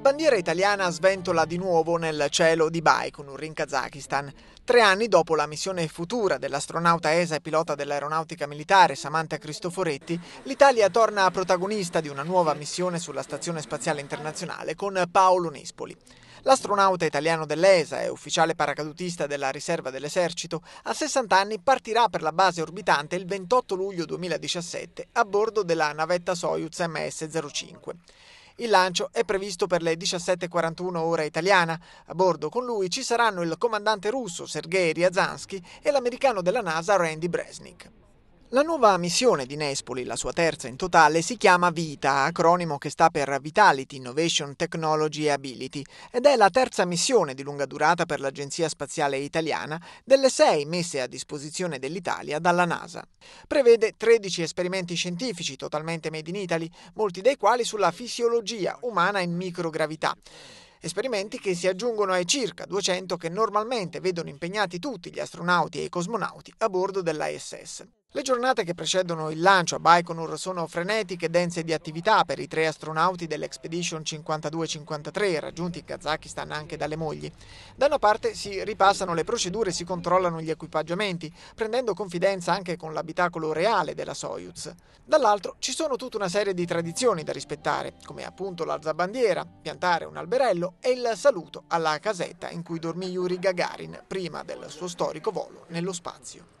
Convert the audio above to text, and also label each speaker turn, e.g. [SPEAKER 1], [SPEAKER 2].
[SPEAKER 1] bandiera italiana sventola di nuovo nel cielo di Baikonur in Kazakistan. Tre anni dopo la missione futura dell'astronauta ESA e pilota dell'aeronautica militare Samantha Cristoforetti, l'Italia torna protagonista di una nuova missione sulla Stazione Spaziale Internazionale con Paolo Nespoli. L'astronauta italiano dell'ESA e ufficiale paracadutista della riserva dell'esercito, a 60 anni partirà per la base orbitante il 28 luglio 2017 a bordo della navetta Soyuz MS-05. Il lancio è previsto per le 17.41 ora italiana. A bordo con lui ci saranno il comandante russo Sergei Riazansky e l'americano della NASA Randy Bresnik. La nuova missione di Nespoli, la sua terza in totale, si chiama VITA, acronimo che sta per Vitality, Innovation, Technology e Ability, ed è la terza missione di lunga durata per l'Agenzia Spaziale Italiana, delle sei messe a disposizione dell'Italia dalla NASA. Prevede 13 esperimenti scientifici totalmente made in Italy, molti dei quali sulla fisiologia umana in microgravità esperimenti che si aggiungono ai circa 200 che normalmente vedono impegnati tutti gli astronauti e i cosmonauti a bordo dell'ISS. Le giornate che precedono il lancio a Baikonur sono frenetiche e dense di attività per i tre astronauti dell'Expedition 52-53, raggiunti in Kazakistan anche dalle mogli. Da una parte si ripassano le procedure e si controllano gli equipaggiamenti, prendendo confidenza anche con l'abitacolo reale della Soyuz. Dall'altro ci sono tutta una serie di tradizioni da rispettare, come appunto l'alzabandiera, piantare un alberello e il saluto alla casetta in cui dormì Yuri Gagarin prima del suo storico volo nello spazio.